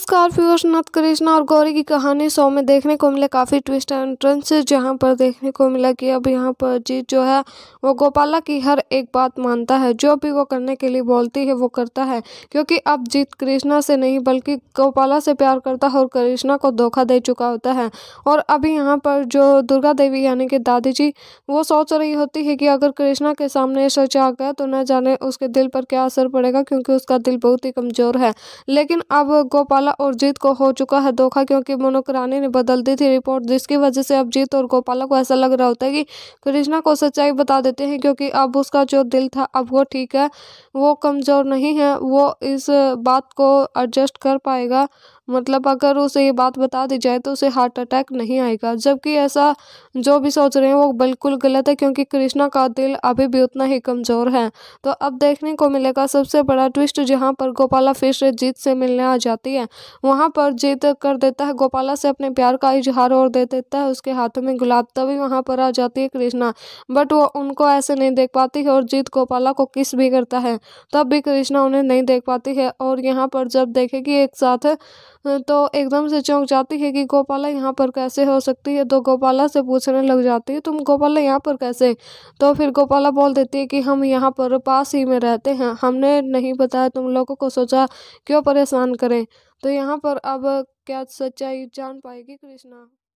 नमस्कार व्यूअर्स नाथ कृष्णा और गौरी की कहानी शो में देखने को मिले काफ़ी ट्विस्ट एंड टर्न्स जहाँ पर देखने को मिला कि अब यहाँ पर जीत जो है वो गोपाला की हर एक बात मानता है जो भी वो करने के लिए बोलती है वो करता है क्योंकि अब जीत कृष्णा से नहीं बल्कि गोपाला से प्यार करता है और कृष्णा को धोखा दे चुका होता है और अभी यहाँ पर जो दुर्गा देवी यानी कि दादी जी वो सोच रही होती है कि अगर कृष्णा के सामने सच आ गया तो न जाने उसके दिल पर क्या असर पड़ेगा क्योंकि उसका दिल बहुत ही कमज़ोर है लेकिन अब गोपाला गोपाला और जीत को हो चुका है धोखा क्योंकि रानी ने बदल दी थी रिपोर्ट जिसकी वजह से अब जीत और गोपाला को ऐसा लग रहा होता है कि कृष्णा को सच्चाई बता देते हैं क्योंकि अब उसका जो दिल था अब वो ठीक है वो कमज़ोर नहीं है वो इस बात को एडजस्ट कर पाएगा मतलब अगर उसे ये बात बता दी जाए तो उसे हार्ट अटैक नहीं आएगा जबकि ऐसा जो भी सोच रहे हैं वो बिल्कुल गलत है क्योंकि कृष्णा का दिल अभी भी उतना ही कमज़ोर है तो अब देखने को मिलेगा सबसे बड़ा ट्विस्ट जहाँ पर गोपाला फिर जीत से मिलने आ जाती है वहाँ पर जीत कर देता है गोपाला से अपने प्यार का इजहार और दे देता है उसके हाथों में गुलाब तभी वहाँ पर आ जाती है कृष्णा बट वो उनको ऐसे नहीं देख पाती है और जीत गोपाला को किस भी करता है तब भी कृष्णा उन्हें नहीं देख पाती है और यहाँ पर जब देखेगी एक साथ तो एकदम से चौंक जाती है कि गोपाला यहाँ पर कैसे हो सकती है तो गोपाला से पूछने लग जाती है तुम गोपाला यहाँ पर कैसे तो फिर गोपाला बोल देती है कि हम यहाँ पर पास ही में रहते हैं हमने नहीं बताया तुम लोगों को सोचा क्यों परेशान करें तो यहाँ पर अब क्या सच्चाई जान पाएगी कृष्णा